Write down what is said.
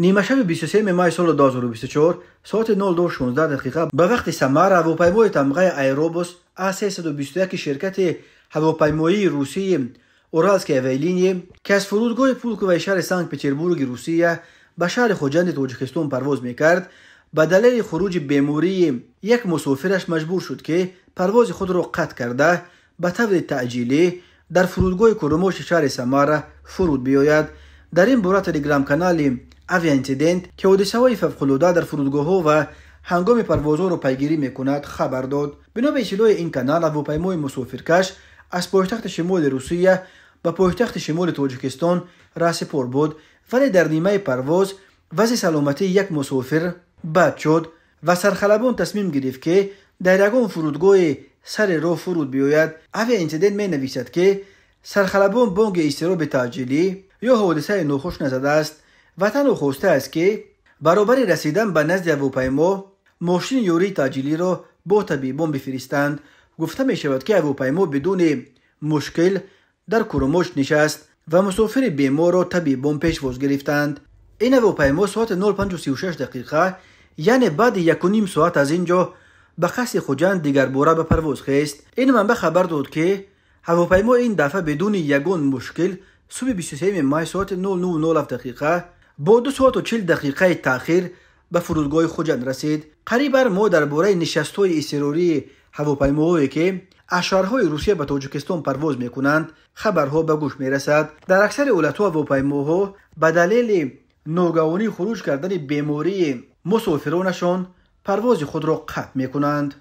нимашаби 23 май соли 2024 соати 02:16 дақиқа ба вақти самара ҳавопаймои тамғаи аэробус а321 ширкати ҳавопаймоии русии уралски авиалиния ки аз фурудгоҳи пулковаи шаҳри санкт петербурги русия ба шаҳри хоҷанди тоҷикистон парвоз мекард ба далели хуруҷи бемории як мусофираш маҷбур шуд ки парвози худро қатъ карда ба таври таъҷилӣ дар фурудгоҳи куромоши шаҳри самара фуруд биёяд дар ин бора телеграмканали اوی انسیدنت که حادثه های ففقلوده در فرودگاه ها و هنگام پروازها رو پیگیری میکند خبر داد بنا به اطلاع این کانال پیمای مسافرکش از پایتخت شمال روسیه به پایتخت شمال راس پر بود ولی در نیمه پرواز وضع سلامتی یک مسافر بد شد و سرخلبان تصمیم گرفت که در یگان فرودگاه سر راه فرود بیاید اوی انسیدنت می نویسد که سرخلبان بانگ به تجلی یا حادثه نخوش نزده است وطن و خوسته است که برابر رسیدن به نزد هواپیما ماشین یوری تاجیلی را با طبیبون بفرستند گفته می شود که هواپیما بدون مشکل در کروموش نشست و مسافر بیمار را طبیبون پیشواز گرفتند این هواپیما ساعت 0536 دقیقه یعنی بعد یک و نیم ساعت از اینجا به قصد خوجند دیگر باره به پرواز خیست این به خبر داد که هواپیما این دفعه بدون یگان مشکل صبح 23 مای ساعت 09:07 دقیقه бо ду соату чил дақиқаи таъхир ба фурудгоҳи хуҷанд расид қарибар мо дар бораи нишастҳои истирории ҳавопаймоҳое ки ашъарҳои русия ба тоҷикистон парвоз мекунанд хабарҳо ба гӯш мерасад дар аксари олатҳо ҳавопаймоҳо ба далели ногаҳонӣ хуруҷ кардани бемории мусофиронашон парвози худро қатъ мекунанд